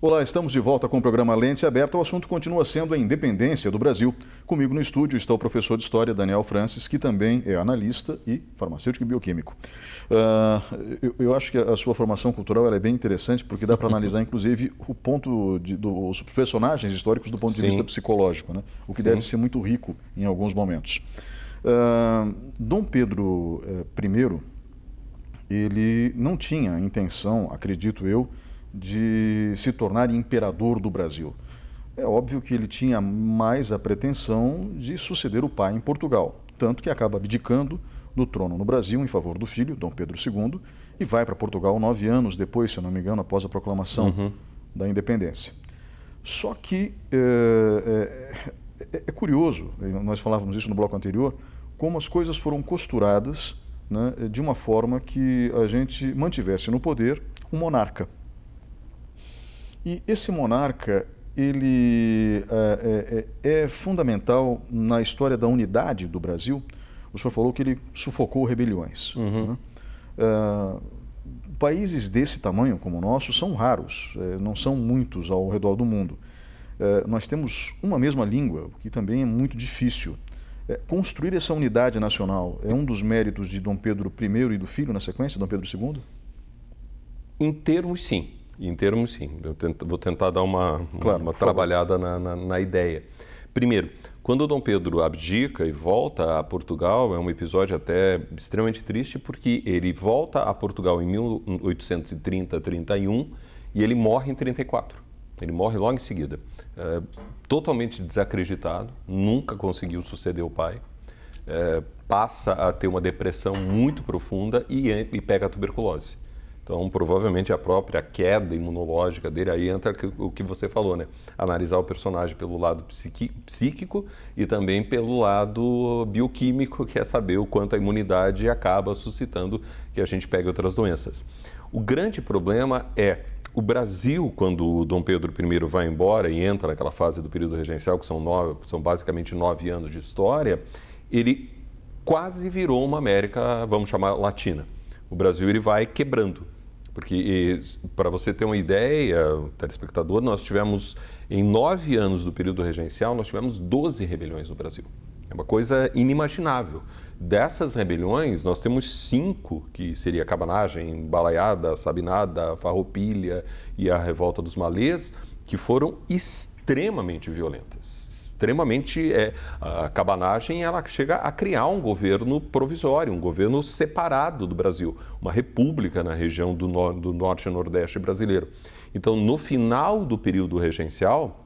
Olá, estamos de volta com o programa Lente Aberta. O assunto continua sendo a independência do Brasil. Comigo no estúdio está o professor de História Daniel Francis, que também é analista e farmacêutico e bioquímico. Uh, eu, eu, acho que a sua formação cultural é bem interessante, porque dá para analisar, inclusive, o ponto de, dos personagens históricos do ponto de Sim. vista psicológico, né? o que Sim. deve ser muito rico em alguns momentos. Uh, Dom Pedro eh, I, ele não tinha intenção, acredito eu, de se tornar imperador do Brasil. É óbvio que ele tinha mais a pretensão de suceder o pai em Portugal, tanto que acaba abdicando do trono no Brasil em favor do filho, Dom Pedro II, e vai para Portugal nove anos depois, se não me engano, após a proclamação uhum. da independência. Só que é, é, é, curioso, eh, nós falávamos isso no bloco anterior, como as coisas foram costuradas né, de uma forma que a gente mantivesse no poder um monarca. E esse monarca, ele é, é, é, é, fundamental na história da unidade do Brasil. O senhor falou que ele sufocou rebeliões. Uhum. Né? É, países desse tamanho, como o nosso, são raros, é, não são muitos ao redor do mundo. nós temos uma mesma língua, o que também é muito difícil. construir essa unidade nacional é um dos méritos de Dom Pedro I e do filho na sequência, Dom Pedro II? Em termos, sim. Em termos, sim. Eu tento, vou tentar dar uma, claro, uma trabalhada na, na, na, ideia. Primeiro, quando Dom Pedro abdica e volta a Portugal, é um episódio até extremamente triste, porque ele volta a Portugal em 1830, 31 e ele morre em 34. Ele morre logo em seguida. É, totalmente desacreditado, nunca conseguiu suceder o pai. É, passa a ter uma depressão muito profunda e, e pega a tuberculose então, provavelmente a própria queda imunológica dele, aí entra o que você falou, né? Analisar o personagem pelo lado psíquico e também pelo lado bioquímico, que é saber o quanto a imunidade acaba suscitando que a gente pegue outras doenças. O grande problema é o Brasil, quando o Dom Pedro I vai embora e entra naquela fase do período regencial, que são, nove, são basicamente nove anos de história, ele quase virou uma América, vamos chamar, latina. O Brasil ele vai quebrando porque, para você ter uma ideia, telespectador, nós tivemos, em nove anos do período regencial, nós tivemos 12 rebeliões no Brasil. É uma coisa inimaginável. Dessas rebeliões, nós temos cinco, que seria a cabanagem, balaiada, sabinada, farroupilha e a revolta dos malês, que foram extremamente violentas extremamente. É, a cabanagem ela chega a criar um governo provisório, um governo separado do Brasil, uma república na região do, no, do norte e nordeste brasileiro. Então, no final do período regencial,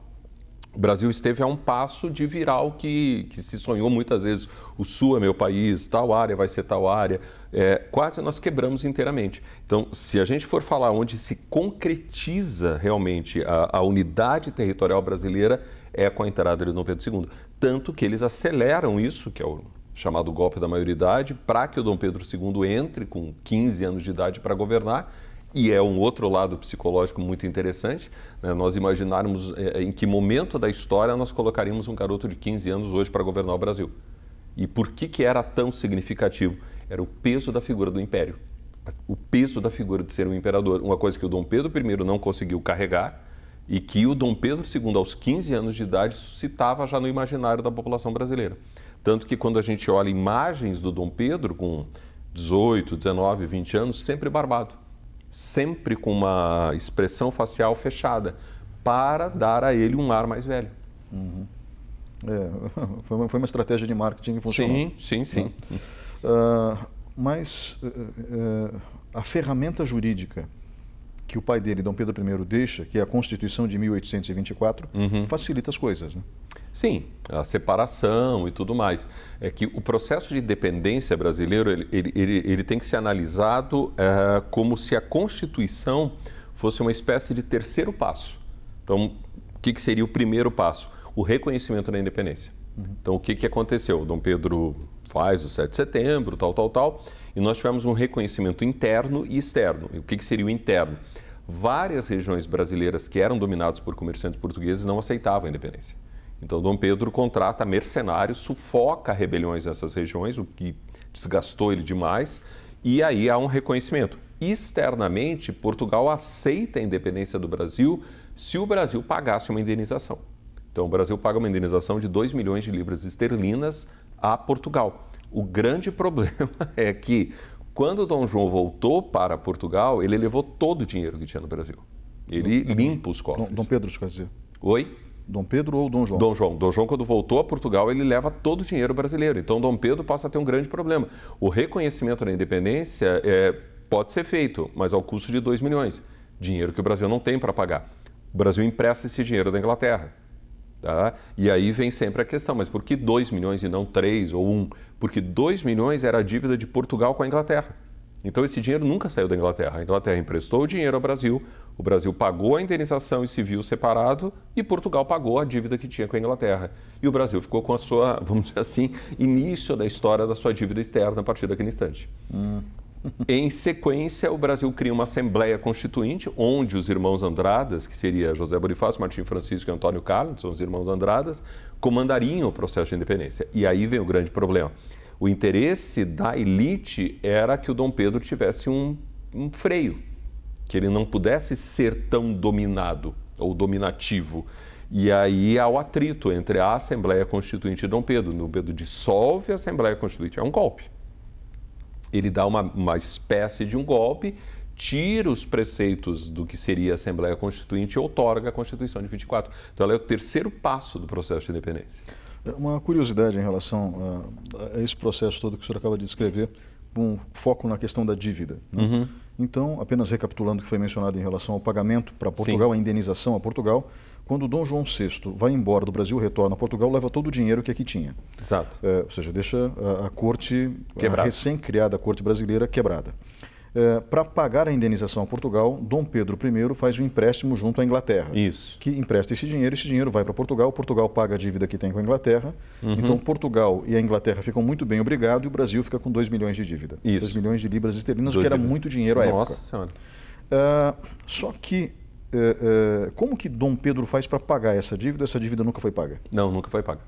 o Brasil esteve a um passo de virar o que, que se sonhou muitas vezes: o Sul é meu país, tal área vai ser tal área. É, quase nós quebramos inteiramente. Então, se a gente for falar onde se concretiza realmente a, a unidade territorial brasileira, é com a entrada de Dom Pedro II. Tanto que eles aceleram isso, que é o chamado golpe da maioridade, para que o Dom Pedro II entre com 15 anos de idade para governar. E é um outro lado psicológico muito interessante, né? nós imaginarmos é, é, em que momento da história nós colocaríamos um garoto de 15 anos hoje para governar o Brasil. E por que, que era tão significativo? Era o peso da figura do império, o peso da figura de ser um imperador, uma coisa que o Dom Pedro I não conseguiu carregar, e que o Dom Pedro II, aos 15 anos de idade, suscitava já no imaginário da população brasileira. Tanto que quando a gente olha imagens do Dom Pedro com 18, 19, 20 anos, sempre barbado, sempre com uma expressão facial fechada, para dar a ele um ar mais velho. Uhum. É, foi, uma, foi, uma, estratégia de marketing que funcionou. Sim, sim, sim. Uh, mas uh, uh, a ferramenta jurídica que o pai dele, Dom Pedro I, deixa, que é a Constituição de 1824, uhum. facilita as coisas. Né? Sim, a separação e tudo mais. É que o processo de independência brasileiro ele, ele, ele, ele tem que ser analisado é, como se a Constituição fosse uma espécie de terceiro passo. Então, o que, que seria o primeiro passo? O reconhecimento da independência. Uhum. Então, o que, que aconteceu? Dom Pedro faz o 7 de setembro, tal, tal, tal, e nós tivemos um reconhecimento interno e externo. E o que, que seria o interno? várias regiões brasileiras que eram dominadas por comerciantes portugueses não aceitavam a independência. Então, Dom Pedro contrata mercenários, sufoca rebeliões nessas regiões, o que desgastou ele demais, e aí há um reconhecimento. Externamente, Portugal aceita a independência do Brasil se o Brasil pagasse uma indenização. Então, o Brasil paga uma indenização de 2 milhões de libras esterlinas a Portugal. O grande problema é que quando Dom João voltou para Portugal, ele levou todo o dinheiro que tinha no Brasil. Ele limpa os cofres. Dom, Pedro, quer dizer. Oi? Dom Pedro ou Dom João? Dom João. Dom João, quando voltou a Portugal, ele leva todo o dinheiro brasileiro. Então, Dom Pedro passa a ter um grande problema. O reconhecimento da independência é, pode ser feito, mas ao custo de 2 milhões. Dinheiro que o Brasil não tem para pagar. O Brasil empresta esse dinheiro da Inglaterra. Tá? E aí vem sempre a questão, mas por que 2 milhões e não 3 ou 1? Um? porque 2 milhões era a dívida de Portugal com a Inglaterra. Então esse dinheiro nunca saiu da Inglaterra. A Inglaterra emprestou o dinheiro ao Brasil, o Brasil pagou a indenização e se viu separado e Portugal pagou a dívida que tinha com a Inglaterra. E o Brasil ficou com a sua, vamos dizer assim, início da história da sua dívida externa a partir daquele instante. Hum em sequência, o Brasil cria uma Assembleia Constituinte, onde os irmãos Andradas, que seria José Bonifácio, Martim Francisco e Antônio Carlos, são os irmãos Andradas, comandariam o processo de independência. E aí vem o grande problema. O interesse da elite era que o Dom Pedro tivesse um, um freio, que ele não pudesse ser tão dominado ou dominativo. E aí há o atrito entre a Assembleia Constituinte e Dom Pedro. Dom Pedro dissolve a Assembleia Constituinte. É um golpe ele dá uma, uma espécie de um golpe, tira os preceitos do que seria a Assembleia Constituinte e outorga a Constituição de 24. Então, ela é o terceiro passo do processo de independência. Uma curiosidade em relação a, ah, a esse processo todo que o senhor acaba de descrever, com um foco na questão da dívida. Né? Uhum. Então, apenas recapitulando o que foi mencionado em relação ao pagamento para Portugal, Sim. a indenização a Portugal, quando Dom João VI vai embora do Brasil, retorna a Portugal, leva todo o dinheiro que aqui tinha. Exato. É, ou seja, deixa a, a corte, recém-criada corte brasileira, quebrada. Eh, para pagar a indenização a Portugal, Dom Pedro I faz um empréstimo junto à Inglaterra. Isso. Que empresta esse dinheiro, esse dinheiro vai para Portugal, Portugal paga a dívida que tem com a Inglaterra. Uhum. Então, Portugal e a Inglaterra ficam muito bem obrigado e o Brasil fica com 2 milhões de dívida. Isso. 2 milhões de libras esterlinas, o que era libras. muito dinheiro à Nossa época. Senhora. Uh, só que eh, como que Dom Pedro faz para pagar essa dívida? Essa dívida nunca foi paga? Não, nunca foi paga.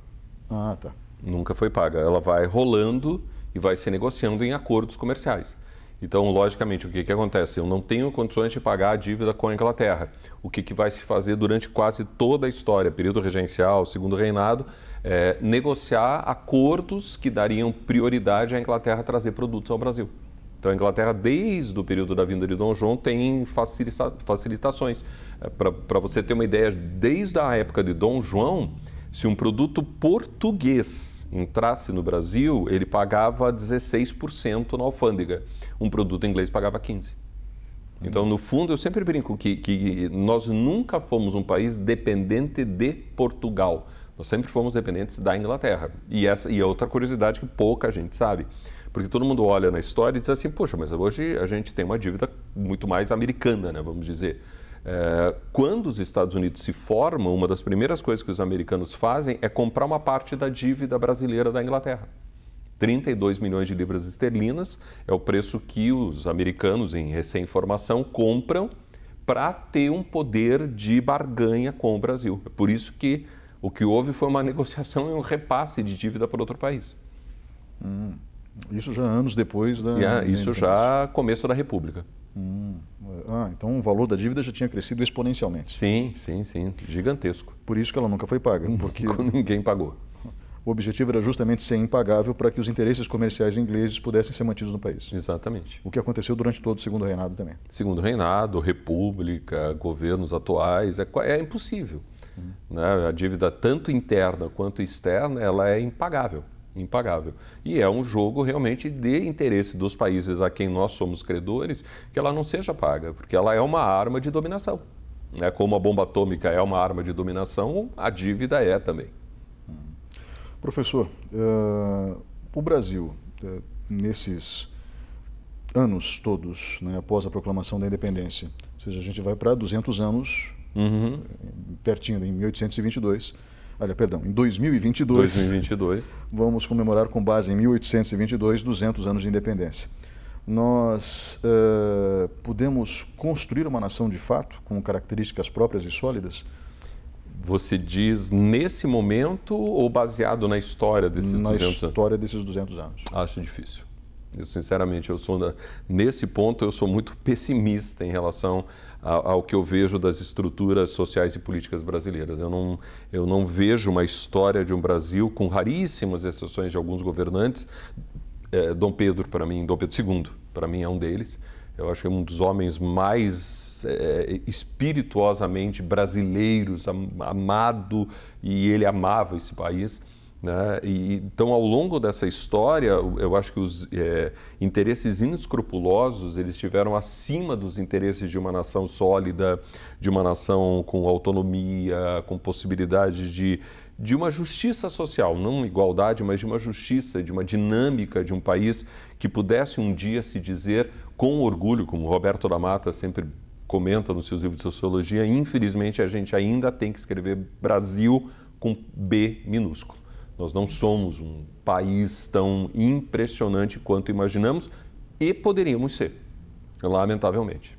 Ah, tá. Nunca foi paga. Ela vai rolando e vai se negociando em acordos comerciais. Então, logicamente, o que, que acontece? Eu não tenho condições de pagar a dívida com a Inglaterra. O que, que vai se fazer durante quase toda a história, período regencial, segundo reinado, é negociar acordos que dariam prioridade à Inglaterra trazer produtos ao Brasil. Então, a Inglaterra, desde o período da vinda de Dom João, tem facilita facilitações. É, Para você ter uma ideia, desde a época de Dom João, se um produto português entrasse no Brasil, ele pagava 16% na alfândega. Um produto inglês pagava 15%. Então, no fundo, eu sempre brinco que, que nós nunca fomos um país dependente de Portugal. Nós sempre fomos dependentes da Inglaterra. E essa e é outra curiosidade que pouca gente sabe. Porque todo mundo olha na história e diz assim, poxa, mas hoje a gente tem uma dívida muito mais americana, né, vamos dizer. É, quando os Estados Unidos se formam, uma das primeiras coisas que os americanos fazem é comprar uma parte da dívida brasileira da Inglaterra. 32 milhões de libras esterlinas é o preço que os americanos, em recém-formação, compram para ter um poder de barganha com o Brasil. É por isso que o que houve foi uma negociação e um repasse de dívida para outro país. Hum. Isso já anos depois da. Yeah, isso já começo da República. Hum. Ah, então o valor da dívida já tinha crescido exponencialmente. Sim, sim, sim, gigantesco. Por isso que ela nunca foi paga, hum, porque ninguém pagou. O objetivo era justamente ser impagável para que os interesses comerciais ingleses pudessem ser mantidos no país. Exatamente. O que aconteceu durante todo o segundo reinado também. Segundo reinado, república, governos atuais, é, é impossível. Hum. Né? A dívida tanto interna quanto externa, ela é impagável impagável. E é um jogo realmente de interesse dos países a quem nós somos credores que ela não seja paga, porque ela é uma arma de dominação. Né? Como a bomba atômica é uma arma de dominação, a dívida é também. Professor, uh, o Brasil, uh, nesses anos todos, né, após a proclamação da independência, ou seja, a gente vai para 200 anos, uhum. Eh, pertinho, em 1822, Olha, perdão, em 2022. 2022. Vamos comemorar com base em 1822, 200 anos de independência. Nós uh, podemos construir uma nação de fato com características próprias e sólidas? Você diz nesse momento ou baseado na história desses na 200 anos? Na história desses 200 anos. Acho difícil. Eu, sinceramente, eu sou nesse ponto eu sou muito pessimista em relação ao, que eu vejo das estruturas sociais e políticas brasileiras. Eu não, eu não vejo uma história de um Brasil, com raríssimas exceções de alguns governantes, é, Dom Pedro, para mim, Dom Pedro II, para mim é um deles. Eu acho que é um dos homens mais é, espirituosamente brasileiros, amado, e ele amava esse país. Né? E, então, ao longo dessa história, eu acho que os é, interesses inescrupulosos eles estiveram acima dos interesses de uma nação sólida, de uma nação com autonomia, com possibilidade de, de uma justiça social, não igualdade, mas de uma justiça, de uma dinâmica de um país que pudesse um dia se dizer com orgulho, como Roberto da Mata sempre comenta nos seus livros de sociologia, infelizmente a gente ainda tem que escrever Brasil com B minúsculo. Nós não somos um país tão impressionante quanto imaginamos e poderíamos ser, lamentavelmente.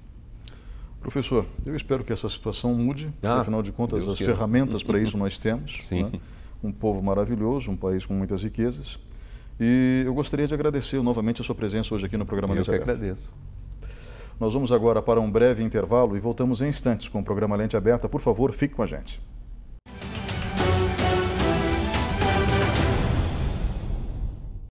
Professor, eu espero que essa situação mude. Ah, afinal de contas, Deus as queira. ferramentas para isso nós temos. Sim. Né? Um povo maravilhoso, um país com muitas riquezas. E eu gostaria de agradecer novamente a sua presença hoje aqui no programa Lente Aberta. Eu que agradeço. Nós vamos agora para um breve intervalo e voltamos em instantes com o programa Lente Aberta. Por favor, fique com a gente.